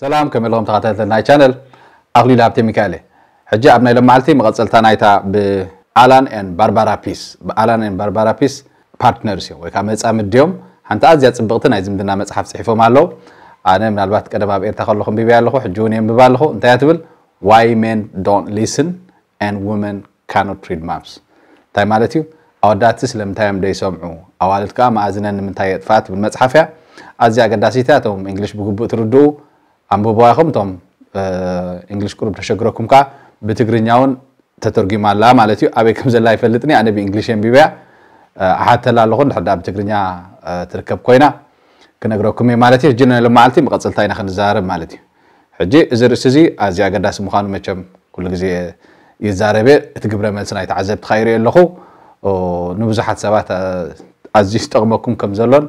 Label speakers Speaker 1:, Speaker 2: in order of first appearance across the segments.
Speaker 1: ሰላም ከመይ ኢልኩም ተኸታተልቲ ናይ ቻነል ኣኽሊሉ ሃብተ ሚካኤል እየ ሕጂ ኣብ ናይ ሎም መዓልቲ መቐፀልታ ናይታ ብኣላን ን ባርባራ ፒስ ብኣላን ን ባርባራ ፒስ ፓርትነርስ እዮም ወይ ከዓ መፃምድ ድዮም ሓንቲ ኣዝያ ፅብቕቲ ናይ ዝምድና መፅሓፍ ፅሒፎም ኣለዉ ኣነ ምናልባት ቀደም ኣብ ኤርትራ ከለኹ ንቢብያ ኣለኹ ሕጂ እውን እየ ንብባ ኣለኹ እንታይ እያ ትብል ዋይ ሜን ዶንት ሊስን ን ወመን ካኖት ሪድ ማፕስ እንታይ ማለት እዩ ኣወዳቲ ስለምንታይ እዮም ደይሰምዑ ኣዋልድ ከዓ ማእዝነን ንምንታይ የጥፋ ትብል መፅሓፍ እያ ኣዝያ ኣገዳሲታ እቶም እንግሊሽ ብግቡእ ትርድኡ ኣንብበዋ እቶም እንግሊሽ ቁሩብ ተሸግረኩም ከዓ ብትግርኛ እውን ተተርጉማ ኣላ ማለት እዩ ኣበይ ከም ዘላ ይፈልጥኒ ኣነ ብእንግሊሽ የንቢብያ ኣሓተላ ኣለኹን ድሕዳ ብትግርኛ ትርከብ ኮይና ክነግረኩም እየ ማለት እዩ ሕጂ ነሎ መዓልቲ መቐፅልታ ኢና ክንዛረብ ማለት እዩ ሕጂ እዚ ርእሲ እዚ ኣዝዩ ኣገዳሲ ምኳኑ መቸም ኩሉ ግዜ ይዛረበ እቲ ግብረ መልሲ ናይ ተዓዘብቲ ካይርዮ ኣለኹ ንብዙሓት ሰባት ኣዝዩ ዝጠቕመኩም ከም ዘሎን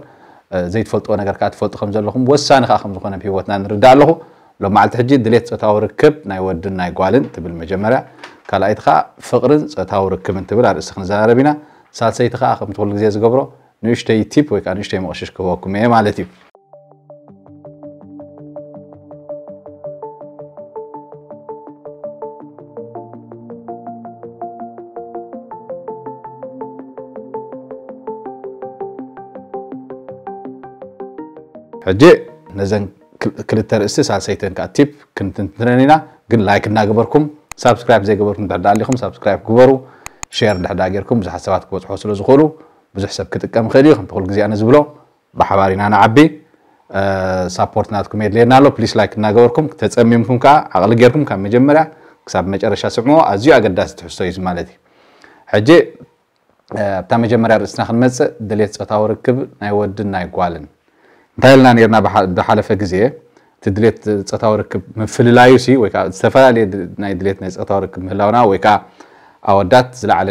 Speaker 1: زيتفلتو نجار كاتفلت خمسة لهم وسنة خمسة خمسة في وقتنا نرد عليهم لو معلت حجي دليت ستاور كب نايود نايقالن تبل مجمرة كلا إتخاء فقر ستاور كب تبل على السخن زاربينا سال سيتخاء خم تقول زيز قبره نشتي تيب ويك نشتي مقشش كواكم إيه ሕጂ ነዘን ክልተ ርእሲ ሳልሰይተን ከዓ ቲፕ ክንትንትነን ኢና ግን ላይክ እናገበርኩም ሳብስክራይብ ዘይገበርኩም ድሕዳ ኣለኹም ሳብስክራይብ ግበሩ ሼር ድሕዳ ጌርኩም ብዙሓት ሰባት ክበፅሖ ስለ ዝኽእሉ ብዙሕ ሰብ ክጥቀም ክእል እዩ ከምቲ ኩሉ ግዜ ኣነ ዝብሎ ብሓባር ኢና ንዓቢ ሳፖርት ናትኩም የድልየና ኣሎ ፕሊስ ላይክ እናገበርኩም ተፀሚምኩም ከዓ ዓቕሊ ጌርኩም ካብ መጀመርያ ክሳብ መጨረሻ ስምዕዎ ኣዝዩ ኣገዳሲ ትሕዝቶ እዩ ማለት እዩ ሕጂ ኣብታ መጀመርያ ርእስና ክንመፅእ ድሌት ፆታዊ ርክብ ናይ ወድን ናይ ጓልን እንታይ ኢልና ነርና ዝሓለፈ ግዜ እቲ ድሌት ፀታዊ ርክብ ምፍልላዩ ወይከዓ ዝተፈላለየ ናይ ድሌት ናይ ፀታዊ ርክብ ምህላውና ወይከዓ ኣወዳት ዝለዓለ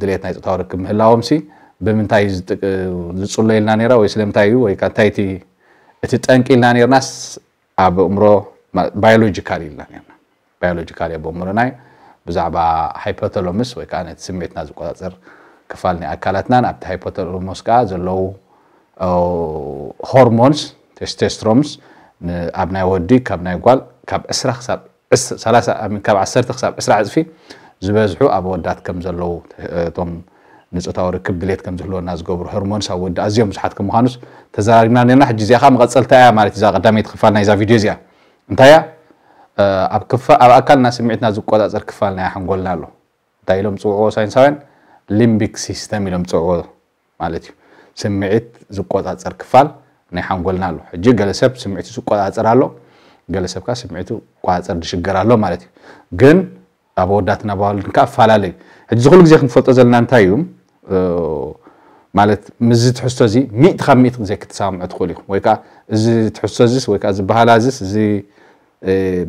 Speaker 1: ድሌት ናይ ፀታዊ ርክብ ምህላዎም ብምንታይ ዝፅሎ ኢልና ነራ ወይ ስለምንታይ እዩ ወይ እንታይ እቲ ጠንቂ ኢልና ነርናስ ኣብ እምሮ ባዮሎጂካል ኢልና ነርና ባዮሎጂካል ኣብ እምሮናይ ብዛዕባ ሃይፖተሎምስ ወይ ከዓ ነቲ ስሜትና ዝቆፃፀር ክፋል ናይ ኣካላትናን ኣብቲ ሃይፖተሎሞስ ከዓ ዘለው أو هرمونز تستوستيرونز أبناء ودي كابناء قال كاب أسرع كاب سلاسة من كاب عسرت كاب أسرع في زبزحو أبو ودات كم زلوا تم نزقت أو ركب دليل كم زلوا الناس جبر هرمونز أو ود أزيم مش حد كمهانس تزارقنا لنا حد جزية خام غسل تاع مال تزار قدامي تخفانا إذا فيديو زيا انتهى أب كف أب أكل ناس سمعتنا زو قدر أزر كفانا يا حنقول نالو دايلهم صعوبة ساين ساين ليمبيك سيستم يلهم صعوبة مالتي ስምዒት ዝቆፃፀር ክፋል ናይ ሓንጎልና ኣሎ ሕጂ ገለ ሰብ ስምዒቱ ዝቆፃፀር ኣሎ ገለ ሰብ ከዓ ስምዒቱ ቆፃፀር ዝሽገር ኣሎ ማለት እዩ ግን ኣብ ኣወዳትና ባህሉን ከዓ ኣፈላለዩ ሕጂ ዝኩሉ ግዜ ክንፈልጦ ዘለና እንታይ እዩ ማለት ምዝ ትሕዝቶ እዚ ሚእቲ ካብ ሚእቲ ግዜ ክትሰምዑ ትኽእሉ ኢኹም ወይከዓ እዚ ትሕዝቶ ዚስ ወይከዓ እዚ ባህላ ዚስ እዚ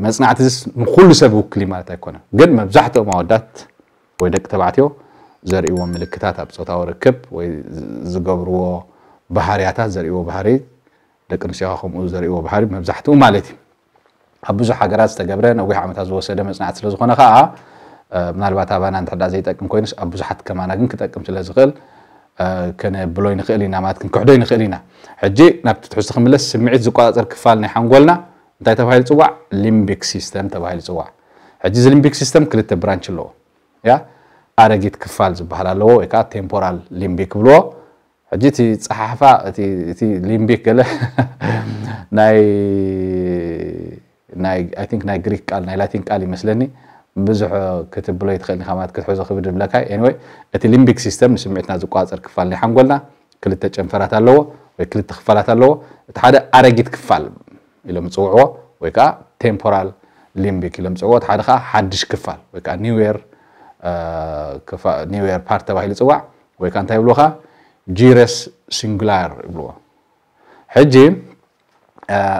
Speaker 1: መፅናዕቲ ዚስ ንኩሉ ሰብ ውክል ማለት ኣይኮነን ግን መብዛሕትኦም ኣወዳት ወይ ደቂ ተባዕትዮ ዘርእይዎ ምልክታት ኣብ ፆታዊ ርክብ ወይ ዝገብርዎ ባህርያታት ዘርእይዎ ባህሪ ደቂ ኣንስትዮ ከምኡ ዘርእይዎ ባህሪ መብዛሕትኡ ማለት እዩ ኣብ ብዙሕ ሃገራት ዝተገብረ ነዊሕ ዓመታት ዝወሰደ መፅናዕቲ ስለዝኮነ ከዓ ምናልባት ኣባና እንድሕዳ ዘይጠቅም ኮይኑስ ኣብ ብዙሓት ከማና ግን ክጠቅም ስለዝኽእል ከነብሎ ይንኽእል ኢና ማለት ክንክሕዶ ይንኽእል ኢና ሕጂ ናብቲ ትሕዝቶ ክምለስ ስምዒት ዝቆፃፀር ክፋል ናይ ሓንጎልና እንታይ ተባሂሉ ይፅዋዕ ሊምቢክ ሲስተም ተባሂሉ ይፅዋዕ ሕጂ እዚ ሊምቢክ ሲስተም ክልተ ብራንች ኣለዎ ያ ኣረጊት ክፋል ዝበሃል ኣለዎ ወይ ከዓ ቴምፖራል ሊምቢክ ብልዎ ሕጂ እቲ ፀሓሕፋ እቲ ሊምቢክ ገለ ናይ ናይ ግሪክ ቃል ናይ ላቲን ቃል ይመስለኒ ብዙሕ ክትብሎ ይትኽእል ኢኻ ማለት ክትሕዞ ክብድ ብለካይ ኤኒወይ እቲ ሊምቢክ ሲስተም ንስምዒትና ዝቋፀር ክፋል ናይ ሓንጎልና ክልተ ጨንፈራት ኣለዎ ወይ ክልተ ክፋላት ኣለዎ እቲ ሓደ ኣረጊት ክፋል ኢሎም ይፅውዕዎ ወይ ከዓ ቴምፖራል ሊምቢክ ኢሎም ይፅውዕዎ እቲ ሓደ ከዓ ሓድሽ ክፋል ወይ ከዓ ኒውየር ኒዌር ፓርት ተባሂሉ ይፅዋዕ ወይ ከዓ እንታይ ይብልካ ጂረስ ሲንጉላር ይብልዎ ሕጂ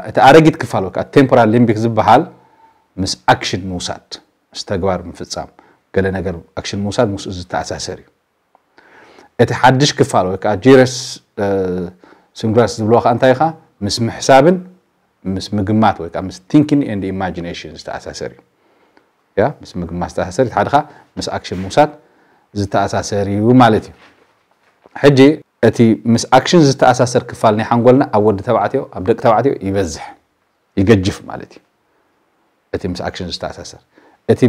Speaker 1: እቲ ኣረጊት ክፋል ወይ ከዓ ቴምፖራል ሊምቢክ ዝበሃል ምስ ኣክሽን ምውሳድ ምስ ተግባር ምፍፃም ገለ ነገር ኣክሽን ምውሳድ ምስኡ ዝተኣሳሰር እዩ እቲ ሓድሽ ክፋል ወይ ከዓ ጂረስ ሲንጉላርስ ዝብልዎ ከዓ እንታይ ኢኻ ምስ ምሕሳብን ምስ ምግማት ወይ ከዓ ምስ ቲንኪን ኤንድ ኢማጂኔሽን ዝተኣሳሰር እዩ ያ ምስ ምግማስ ዝተኣሳሰር እቲ ሓደ ከዓ ምስ ኣክሽን ምውሳድ ዝተኣሳሰር እዩ ማለት እዩ ሕጂ እቲ ምስ ኣክሽን ዝተኣሳሰር ክፋል ናይ ሓንጎልና ኣብ ወዲ ተባዕትዮ ኣብ ደቂ ተባዕትዮ ይበዝሕ ይገጅፍ ማለት እዩ እቲ ምስ ኣክሽን ዝተኣሳሰር እቲ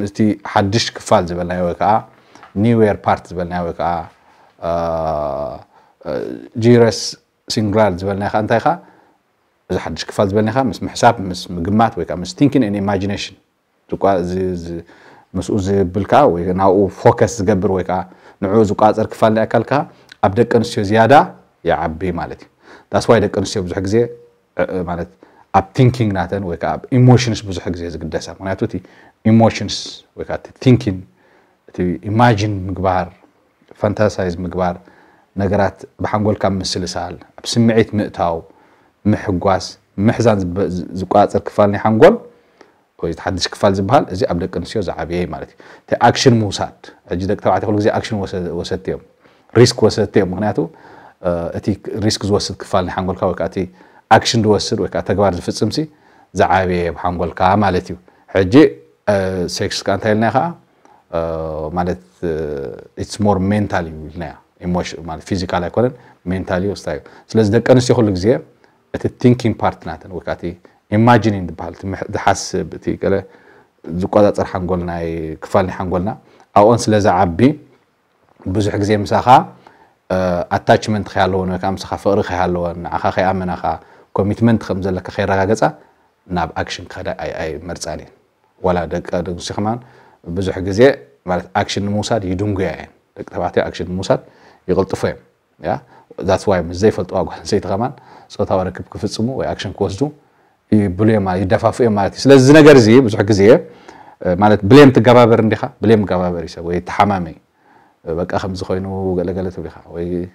Speaker 1: ምስቲ ሓድሽ ክፋል ዝበልናዮ ወይ ከዓ ኒውየር ፓርት ዝበልናዮ ወይ ከዓ ጂረስ ሲንጉላር ዝበልናይ ከዓ እንታይ ከዓ እዚ ሓድሽ ክፋል ዝበልናይ ከዓ ምስ ምሕሳብ ምስ ምግማት ወይ ከዓ ምስ ቲንኪን ኢማጂኔሽን ምስኡ ዝብልካ ወይ ናብኡ ፎከስ ዝገብር ወይ ከዓ ንዕኡ ዝቋፀር ክፋል ናይ ኣካልካ ኣብ ደቂ ኣንስትዮ ዝያዳ ይዓቢ ማለት እዩ ዳስ ዋይ ደቂ ኣንስትዮ ብዙሕ ግዜ ማለት ኣብ ቲንኪንግ ናተን ወይ ከዓ ኣብ ኢሞሽንስ ብዙሕ ግዜ ዝግደሳ ምክንያቱ እቲ ኢሞሽንስ ወይ ከዓ እቲ ቲንኪንግ እቲ ኢማጂን ምግባር ፋንታሳይዝ ምግባር ነገራት ብሓንጎልካ ምስልሳል ኣብ ስምዒት ምእታው ምሕጓስ ምሕዛን ዝቋፅር ክፋል ናይ ሓንጎል ወይ ሓድሽ ክፋል ዝበሃል እዚ ኣብ ደቂ ኣንስትዮ ዝዓበየ ማለት እዩ እቲ ኣክሽን ምውሳድ ሕጂ ደቂ ተባዕትዮ ኩሉ ግዜ ኣክሽን ወሰድቲ እዮም ሪስክ ወሰድቲ እዮም ምክንያቱ እቲ ሪስክ ዝወስድ ክፋል ናይ ሓንጎልካ ወይከዓ እቲ ኣክሽን ዝወስድ ወይከዓ ተግባር ዝፍፅም ሲ ዝዓበየ ብሓንጎልካ ማለት እዩ ሕጂ ሴክስ ካ እንታይ ኢልና ከዓ ማለት ኢትስ ሞር ሜንታል እዩ ኢልናያ ፊዚካል ኣይኮነን ሜንታል እዩ ስታ እዩ ስለዚ ደቂ ኣንስትዮ ኩሉ ግዜ እቲ ቲንኪንግ ፓርትናትን ናተን ወይከዓ ኢማጂኒንግ ዝበሃል ዝሓስብ እቲ ገለ ዝቆፃፀር ክፋል ናይ ሓንጎልና ኣብኦን ስለዝዓቢ ብዙሕ ግዜ ምሳኻ ኣታችመንት ከይሃለወን ወይከዓ ከዓ ምስኻ ፍቅሪ ከይሃለወን ንዓኻ ከይኣመናኻ ኮሚትመንት ከም ዘለካ ከይረጋገፃ ናብ ኣክሽን ክኸዳ መርፃን እየን ዋላ ደቂ ደንስ ከማ ብዙሕ ግዜ ማለት ኣክሽን ንምውሳድ ይድንጉያ እየን ደቂ ተባዕትዮ ኣክሽን ንምውሳድ ይቕልጥፎ እዮም ዛትዋይ ምስ ዘይፈልጥዋ ጓል ኣንሰይቲ ከማን ፆታዊ ርክብ ክፍፅሙ ወይ ኣክሽን ክወስዱ يبليه ما يدفع فيه ما تيس لازم نقدر بس حق زي مالت بليم تجابر عندي بليم جابر يسا وي تحمامي بق زخينو قال قال تبي خا وي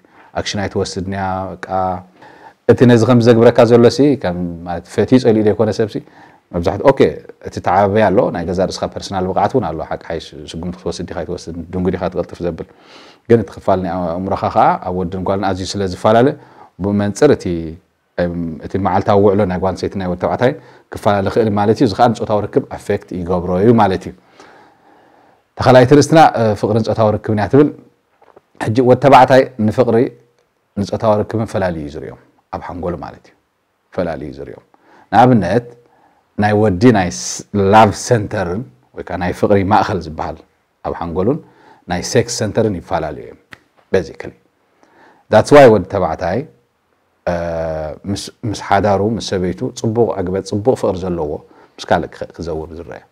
Speaker 1: هاي توسدني بق آ أتين زخم زق بركة زلسي كان مالت فتيس اللي يكون سبسي مبزحت أوكي تتعب يا الله نايجا زارس خا بيرسونال وقعتون على حق حيش شو قمت توسدني خا توسد دونجري خا تغلط في زبل قلت خفالني أمر خا أو دونجوالن أزي سلاز بمنصرتي እቲ መዓልታዊ ውዕሎ ናይ ጓል ሰይቲ ናይ ወድ ተባዕታይ ክፈላለ ክእል ማለት እዩ እዚ ከዓ ንፆታዊ ርክብ ኣፌክት ይገብሮ እዩ ማለት እዩ ተኸላይቲ ርእስትና ፍቅርን ፆታዊ ርክብን እያ ትብል ሕጂ ወድ ተባዕታይ ንፍቅሪ ንፆታዊ ርክብን ፈላለዩ ዝሪኦም ኣብ ሓንጎሉ ማለት እዩ ፈላለዩ ዝሪኦም ንኣብነት ናይ ወዲ ናይ ላቭ ሰንተርን ወይ ከዓ ናይ ፍቅሪ ማእኸል ዝበሃል ኣብ ሓንጎሉን ናይ ሴክስ ሰንተርን ይፈላለዩ እዮም በዚክሊ ዳትስ ዋይ ወዲ ተባዕታይ مس حدارو مس سبيتو صبوق أقبل صبوق فرز اللوه مس كالك خزور زرية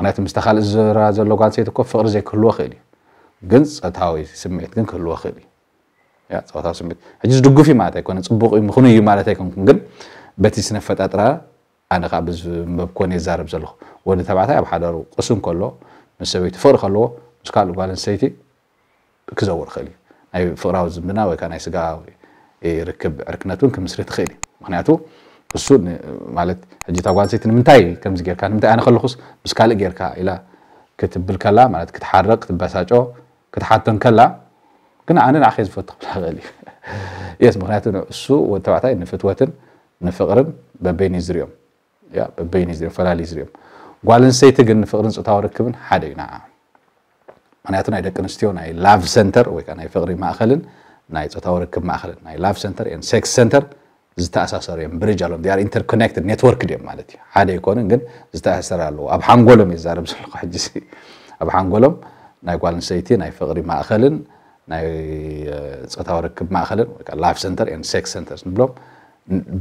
Speaker 1: أنا تم استخال الزرع زلو قال سيد كف فرز كلوا خلي جنس أتهاوي سميت جن كلوا خلي يا صوت سميت هجس دقو في معناته كون صبوق مخنو يوم معناته كون جن بتي سنة فترة أنا قابز مبكون يزارب زلو وانا تبعته يا بحدارو قسم كله مس سبيت فرخ اللوه مس كالو قال سيدي كزور خلي أي فراوز منا وكان أي سجاوي يركب إيه، عركناتون كمسرة خيلي مهنياتو بسود مالت هجي تاقوان سيتن منتاي كمس غير كان منتاي انا خلقوص بس كالي غير كا إلا كتب بالكلا مالت كتحرق تباساجو كتحاتون كلا كنا عانين عخي زفوت قبل غالي يس مهنياتو السو وتبعتاي نفتوتن نفقرن ببين يزريوم يا ببين يزريوم فلالي يزريوم قوالن سيتي قن نفقرن سوتاو ركبن حدا ينا مهنياتو نايدا كنستيو ناي لاف سنتر ويكا ناي فقري ماخلن ما ናይ ፆታዊ ርክብ ማእኸልን ናይ ላቭ ሰንተር ን ሴክስ ሰንተር ዝተኣሳሰሩ እዮም ብሪጅ ኣሎም ር ኢንተርኮኔክትድ ኔትወርክ ድዮም ማለት እዩ ሓደ ይኮኑን ግን ዝተኣሳሰረ ኣለዎ ኣብ ሓንጎሎም ይዛረብ ዘለኩ ሕጂ ኣብ ሓንጎሎም ናይ ጓል ኣንሰይቲ ናይ ፍቕሪ ማእኸልን ናይ ፆታዊ ርክብ ማእኸልን ወይ ላቭ ሰንተር ን ሴክስ ሰንተር ንብሎም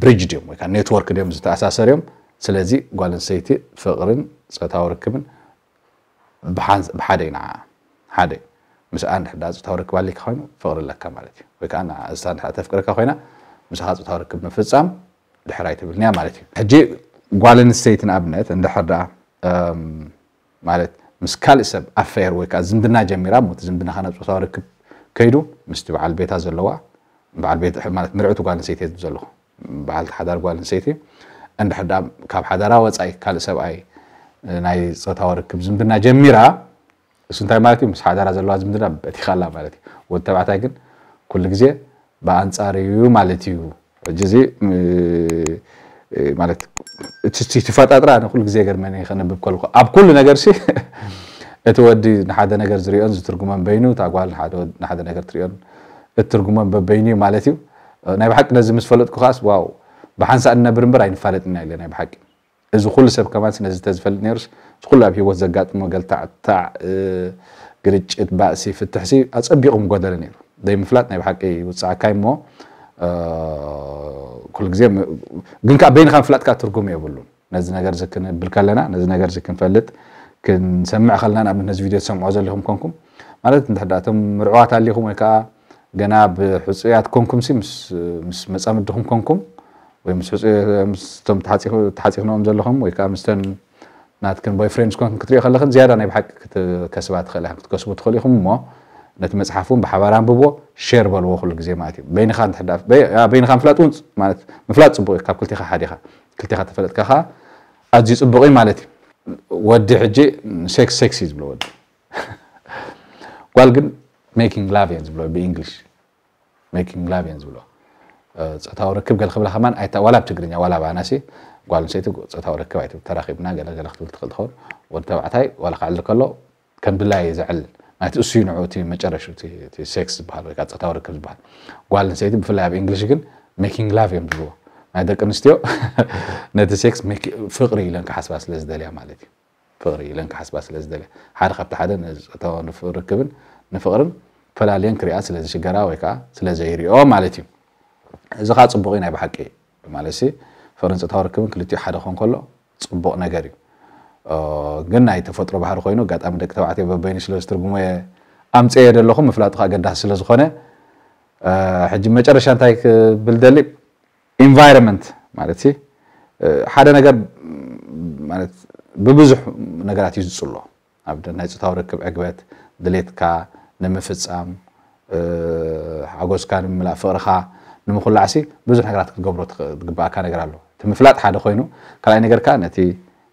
Speaker 1: ብሪጅ ድዮም ወይ ኔትወርክ ድዮም ዝተኣሳሰር እዮም ስለዚ ጓል ኣንሰይቲ ፍቕርን ፆታዊ ርክብን ብሓደ እዩ ንዓ ሓደ እዩ مسان حدا زتورك باليك خاين فقر لك مالتي وكان استان حتى فكرك خاين مس حاز تورك بنفصام دحرايت بالنيا مالتي حجي غالن ستيتن ابنت عند حدا مالت مسكال سب افير وكا زندنا جميرا موت زندنا خنا تورك كيدو مستو على البيت هذا اللوا بعد بيت مالت مرعت غالن ستيت زلو بعد حدار غالن ستيتي عند حدا كاب حدارا وصاي كال سب اي ناي صتورك زندنا جميره سنتاي مالتي مس حدا رازلوا لازم ندرب بتي خلا مالتي وانت بعتها كن كل جزء بانصاريو مالتيو جزء مالت تشتي تفات أدرى أنا كل جزء غير مني خلنا بكل أب كل نجار شيء أتودي نحدا نجار زريان زترجمة بينه تعقول نحدا نحدا نجار تريان الترجمة بيني مالتيو نبي حق لازم مس فلتك خاص واو بحنس أن برمبر عين فلتنا اللي نبي حق እዚ ኩሉ ሰብ ከማ ስለዝተዝፈልጥ ነይሩስ እዚ ኩሉ ኣብ ሂወት ዘጋጥሞ ገልታዕታዕ ግርጭት ባእሲ ፍትሕሲ ኣፀቢቑም ጎደለ ነይሩ ዘይምፍላጥ ናይ ብሓቂ ውፅዓካይ እሞ ኩሉ ግዜ ግን ከዓ በይንካ ምፍላጥካ ትርጉም የብሉን ነዚ ነገር እዚ ክንብል ከለና ነዚ ነገር እዚ ክንፈልጥ ክንሰምዕ ከለና ንኣብነት ነዚ ቪድዮ ትሰምዖ ዘለኹም ኮንኩም ማለት እንድሕዳእቶም ርዕዋት ኣሊኹም ወይ ከዓ ገና ብሕፁያት ኮንኩም ምስ መፀምድኹም ኮንኩም ወይ ምስቶም ተሓፂኽኖም ዘለኹም ወይ ከዓ ምስተን ናትክን ቦይ ፍሬንድ ኮን ክትሪኦ ከለኽን ዝያዳ ናይ ብሓቂ ክትከስባ ትኽእል ኢኹም ክትከስቡ ትኽእሉ ኢኹም እሞ ነቲ መፅሓፍ እውን ብሓባር አንብቦ ሼር በልዎ ኩሉ ግዜ ማለት እዩ በይንኻ ንትሕዳፍ በይንኻ ምፍላጥ እውን ማለት ምፍላጥ ፅቡቅ እዩ ካብ ክልቲኻ ሓዲኻ ክልቲኻ ተፈለጥካ ከዓ ኣዝዩ ፅቡቅ እዩ ማለት እዩ ወዲ ሕጂ ሴክስ ሴክስ እዩ ዝብሎ ወዲ ጓል ግን ሜኪንግ ላቭ እየን ዝብሎ ብኢንግሊሽ ሜኪንግ ላቭ እየን ዝብሎ ፅእታዊ ርክብ ገለ ክብላ ከማ ዋላ ብትግርኛ ዋላ ብሃናሲ ጓል ኣንሰይቲ ፅእታዊ ርክብ ኣይትብል ተራኺብና ገለገለ ክትብል ትኽእል ትኸውን ወዲ ተባዕታይ ዋላ ክዕሊ ከሎ ከም ብላይ ዘዕልል ማለት እሱ ንዑ እቲ መጨረሹ እቲ ሴክስ ዝበሃል ወይ ፅእታዊ ርክብ ዝበሃል ጓል ኣንሰይቲ ብፍላይ ኣብ እንግሊሽ ግን ሜኪንግ ላቭ እዮም ዝብዎ ናይ ደቂ ኣንስትዮ ነቲ ሴክስ ፍቕሪ ኢለን ክሓስባ ስለ ዝደልያ ማለት እዩ ፍቕሪ ኢለን ክሓስባ ስለ ዝደልያ ሓደ ካብቲ ሓደ ንፅእታዊ ርክብን ንፍቕርን ፈላልየን ክሪኣ ስለዝሽገራ ወይ ከዓ ስለዘይርኦ ማለት እዩ እዚ ከዓ ፅቡቕ እዩ ናይ ብሓቂ ማለት ፈረንፅታዊ ርክብን ክልትኡ ሓደ ኮን ከሎ ፅቡቕ ነገር እዩ ግን ናይ ተፈጥሮ ባህሪ ኮይኑ ኣጋጣሚ ደቂ ተባዕትዮ በበይኒ ስለዝትርጉመየ ኣምፀየ ዘለኹም ምፍላጥካ ኣገዳሲ ስለዝኮነ ሕጂ መጨረሻ እንታይ ክብል ደሊ ኢንቫይሮንመንት ማለት ሓደ ነገር ማለት ብብዙሕ ነገራት እዩ ዝፅሎ ኣብ ናይ ፅታዊ ርክብ ዕግበት ድሌትካ ንምፍፃም ሓጎስካ ንምምላእ ፍቅርካ ንምኩላዕሲ ብዙሕ ነገራት ክትገብሮ ትግብኣካ ነገር ኣሎ እቲ ምፍላጥ ሓደ ኮይኑ ካልኣይ ነገር ከዓ ነቲ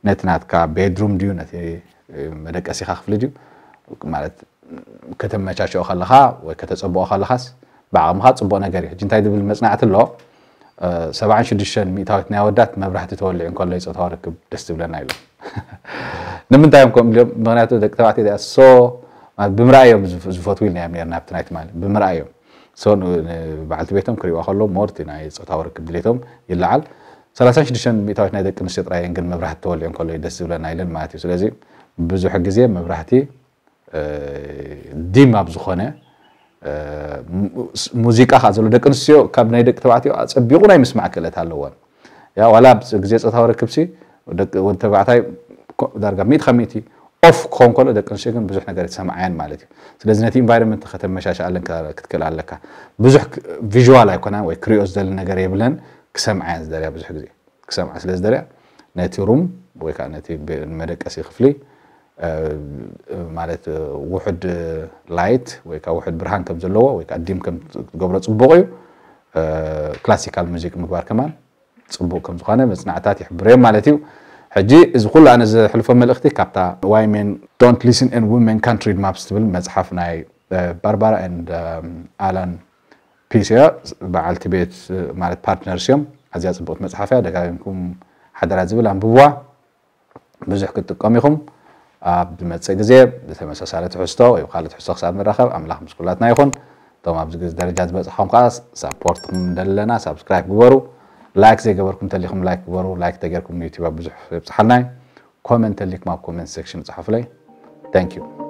Speaker 1: ነቲ ናትካ ቤድሩም ድዩ ነቲ መደቀሲካ ክፍሊ ድዩ ማለት ከተመቻችኦ ከለካ ወይ ከተፀብኦ ከለካስ ብዓቅምካ ፅቡቅ ነገር እዩ ሕጂ እንታይ ዝብል መፅናዕቲ ኣሎ 76 ሚእታዊት ናይ ኣወዳት መብራህቲ ተወሊዑ እንከሎ ይፀታዊ ርክብ ደስ ዝብለና ኢሎም ንምንታይ እዮም ከምኡ ኢሎም ምክንያቱ ደቂ ተባዕትዮ ብምርኣይ እዮም ዝፈትው ኢልና እዮም ነርና ኣብቲ ማለት ብምርኣይ እዮም سون بعلت بيتهم كريوا خلهم مورتين هاي صوتاور كبليتهم يلعل سلاسان شدشن ميتاوش نايدا كنسيت رايا ينقل مبرحة تولي ينقل لي دسي ولا نايلن مايتي سلازي بزو حق زي مبرحتي ديما بزخونة موزيكا خازلو دا كنسيو كاب نايدا كتبعتي بيغونا يمسمع كلت هالوان يا ولا بزيز اتاور كبسي ودك وانتبعتي دارقا ميت خميتي ኦፍ ክኸውን ከሎ ደቂ ኣንስትዮ ግን ብዙሕ ነገር ይሰምዓየን ማለት እዩ ስለዚ ነቲ ኢንቫይሮንመንት ከተመሻሻለን ክትክእል ኣለካ ብዙሕ ቪዥዋል ኣይኮናን ወይ ክሪኦ ዝደለ ነገር የብለን ክሰምዓየን ዝደልያ ብዙሕ ግዜ ክሰምዓ ስለ ዝደልያ ነቲ ሩም ወይ ከዓ ነቲ መደቀሲ ክፍሊ ማለት ውሕድ ላይት ወይ ከዓ ውሕድ ብርሃን ከም ዘለዎ ወይ ከዓ ዲም ከም ትገብሮ ፅቡቅ እዩ ክላሲካል ሙዚቅ ምግባር ከማን ፅቡቅ ከም ዝኾነ መፅናዕታት ይሕብር እዮም ማለት እዩ حجي إذا قل أنا إذا حلف ملختي كابتا وايمن don't listen and women can't read maps تبل مزحفنا أي باربارا and ألان بيسيا بعال تبيت مع البارتنرشيم عزيز بوت مزحفة ده كانكم حدا رزق ولا مبوا بزح كنت قاميكم عبد المتسيد زي بس مسا سالة حستو ويو خالة حستو خسار من رخب أملاح مسكولات نايخون طبعا بزيز درجات بزحهم قاس سابورتكم دلنا سابسكرايب بورو لايك زي جبركم تليكم لايك برو لايك تجركم يوتيوب بزح بصحناي كومنت تليك ما كومنت سكشن صحفلي thank you